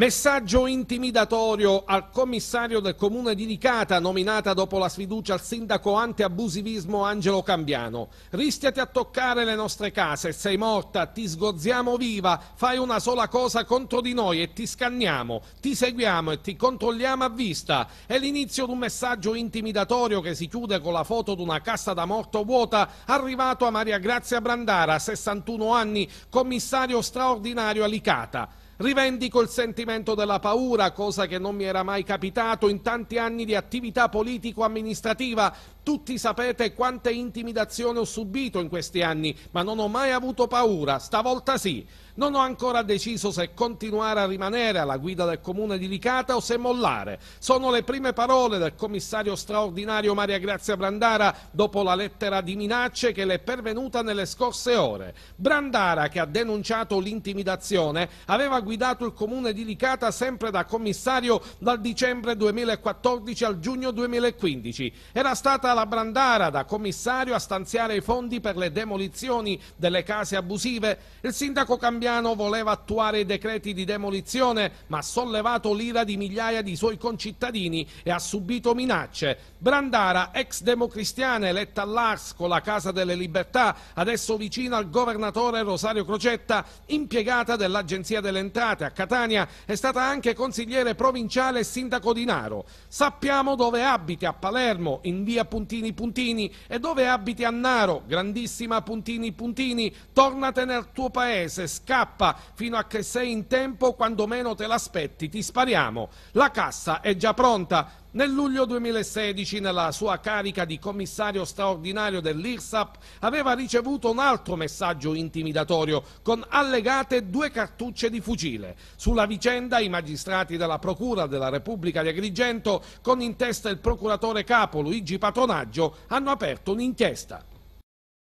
Messaggio intimidatorio al commissario del comune di Ricata, nominata dopo la sfiducia al sindaco anti-abusivismo Angelo Cambiano. Rischiati a toccare le nostre case, sei morta, ti sgozziamo viva, fai una sola cosa contro di noi e ti scanniamo, ti seguiamo e ti controlliamo a vista. È l'inizio di un messaggio intimidatorio che si chiude con la foto di una cassa da morto vuota arrivato a Maria Grazia Brandara, 61 anni, commissario straordinario a Licata. Rivendico il sentimento della paura, cosa che non mi era mai capitato in tanti anni di attività politico-amministrativa, tutti sapete quante intimidazioni ho subito in questi anni, ma non ho mai avuto paura, stavolta sì. Non ho ancora deciso se continuare a rimanere alla guida del comune di Licata o se mollare. Sono le prime parole del commissario straordinario Maria Grazia Brandara dopo la lettera di minacce che le è pervenuta nelle scorse ore. Brandara, che ha denunciato l'intimidazione, aveva guidato il comune di Licata sempre da commissario dal dicembre 2014 al giugno 2015. Era stata la la Brandara, commissario a stanziare i fondi per le demolizioni delle case abusive. Il sindaco Cambiano voleva attuare i decreti di demolizione, ma ha sollevato l'ira di migliaia di suoi concittadini e ha subito minacce. Brandara, ex democristiana eletta all'Ars con la Casa delle Libertà, adesso vicina al governatore Rosario Crocetta, impiegata dell'Agenzia delle Entrate a Catania, è stata anche consigliere provinciale e sindaco di Naro. Sappiamo dove abiti a Palermo, in via Pugliese puntini puntini e dove abiti a Naro, grandissima puntini puntini, tornate nel tuo paese, scappa fino a che sei in tempo quando meno te l'aspetti, ti spariamo. La cassa è già pronta, nel luglio 2016, nella sua carica di commissario straordinario dell'IRSAP, aveva ricevuto un altro messaggio intimidatorio con allegate due cartucce di fucile. Sulla vicenda i magistrati della Procura della Repubblica di Agrigento, con in testa il procuratore capo Luigi Patronaggio, hanno aperto un'inchiesta.